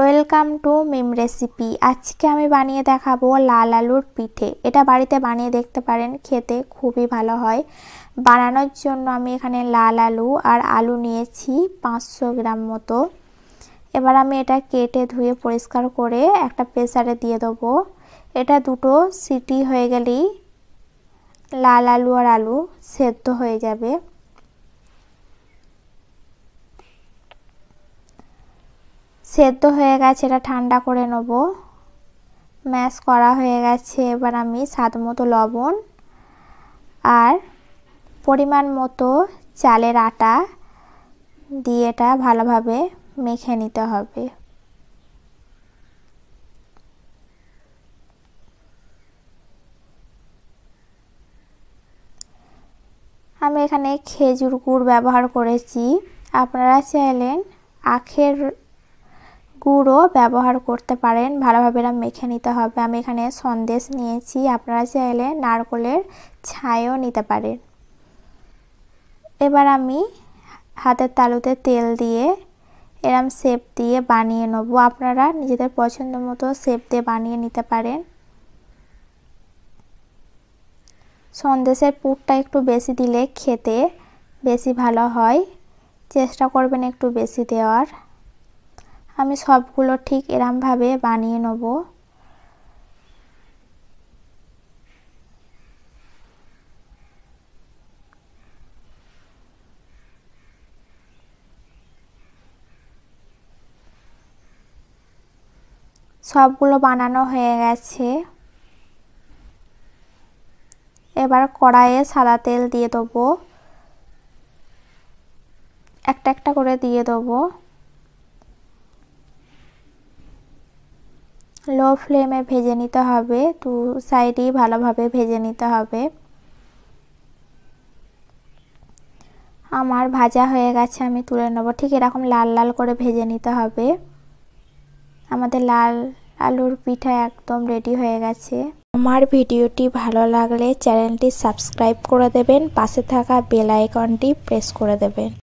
welcome to meme recipe আজকে আমি বানিয়ে দেখাবো লাল আলুর পিঠে এটা বাড়িতে বানিয়ে দেখতে পারেন খেতে খুবই ভালো হয় বানানোর জন্য আমি এখানে লাল আলু আর আলু নিয়েছি পাঁচশো গ্রাম মতো এবার আমি এটা কেটে ধুয়ে পরিষ্কার করে একটা প্রেসারে দিয়ে দেবো এটা দুটো সিটি হয়ে গেলেই লাল আলু আর আলু সেদ্ধ হয়ে যাবে সেদ্ধ হয়ে গেছে এটা ঠান্ডা করে নেব ম্যাশ করা হয়ে গেছে এবার আমি স্বাদ মতো লবণ আর পরিমাণ মতো চালের আটা দিয়ে এটা ভালোভাবে মেখে নিতে হবে আমি এখানে খেজুর গুড় ব্যবহার করেছি আপনারা চাইলেন আখের গুঁড়ো ব্যবহার করতে পারেন ভালোভাবে এরা মেখে নিতে হবে আমি এখানে সন্দেশ নিয়েছি আপনারা চাইলে নারকোলের ছাইও নিতে পারেন এবার আমি হাতের তালুতে তেল দিয়ে এরম শেপ দিয়ে বানিয়ে নেবো আপনারা নিজেদের পছন্দ মতো শেপ দিয়ে বানিয়ে নিতে পারেন সন্দেশের পুরটা একটু বেশি দিলে খেতে বেশি ভালো হয় চেষ্টা করবেন একটু বেশি দেওয়ার আমি সবগুলো ঠিক এরমভাবে বানিয়ে নেব সবগুলো বানানো হয়ে গেছে এবার কড়াইয়ে সাদা তেল দিয়ে দেবো একটা একটা করে দিয়ে দেবো লো ফ্লেমে ভেজে নিতে হবে দু সাইডই ভালোভাবে ভেজে নিতে হবে আমার ভাজা হয়ে গেছে আমি তুলে নেব ঠিক এরকম লাল লাল করে ভেজে নিতে হবে আমাদের লাল আলুর পিঠা একদম রেডি হয়ে গেছে আমার ভিডিওটি ভালো লাগলে চ্যানেলটি সাবস্ক্রাইব করে দেবেন পাশে থাকা বেল আইকনটি প্রেস করে দেবেন